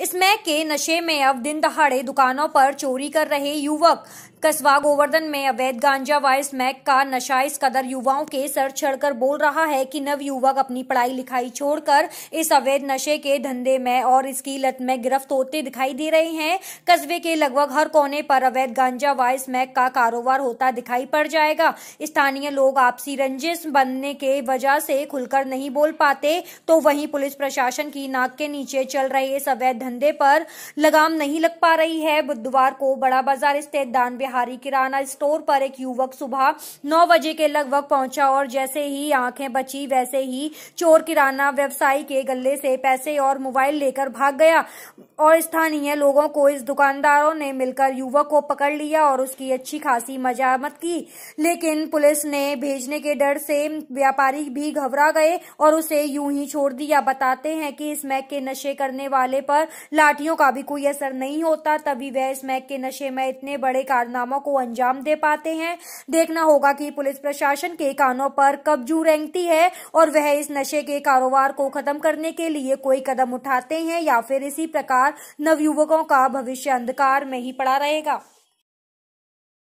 इस के नशे में अब दिन दहाड़े दुकानों पर चोरी कर रहे युवक कस्बा गोवर्धन में अवैध गांजा वायस मैक का नशा इस कदर युवाओं के सर चढ़कर बोल रहा है कि नव युवक अपनी पढ़ाई लिखाई छोड़कर इस अवैध नशे के धंधे में और इसकी लत में गिरफ्त होते दिखाई दे रहे हैं कस्बे के लगभग हर कोने पर अवैध गांजा वायस मैक का कारोबार होता दिखाई पड़ जाएगा स्थानीय लोग आपसी रंजिश बनने के वजह से खुलकर नहीं बोल पाते तो वहीं पुलिस प्रशासन की नाक के नीचे चल रहे इस अवैध धंधे पर लगाम नहीं लग पा रही है बुधवार को बड़ा बाजार स्थित दान बिहारी किराना स्टोर पर एक युवक सुबह नौ बजे के लगभग पहुंचा और जैसे ही आंखें बची वैसे ही चोर किराना व्यवसायी के गले से पैसे और मोबाइल लेकर भाग गया और स्थानीय लोगों को इस दुकानदारों ने मिलकर युवक को पकड़ लिया और उसकी अच्छी खासी मजामत की लेकिन पुलिस ने भेजने के डर से व्यापारी भी घबरा गए और उसे यूं ही छोड़ दिया बताते हैं कि स्मैक के नशे करने वाले पर लाठियों का भी कोई असर नहीं होता तभी वह स्मैक के नशे में इतने बड़े कारनामों को अंजाम दे पाते हैं देखना होगा कि पुलिस प्रशासन के कानों पर कब जू रेंगती है और वह इस नशे के कारोबार को खत्म करने के लिए कोई कदम उठाते हैं या फिर इसी प्रकार नवयुवकों का भविष्य अंधकार में ही पड़ा रहेगा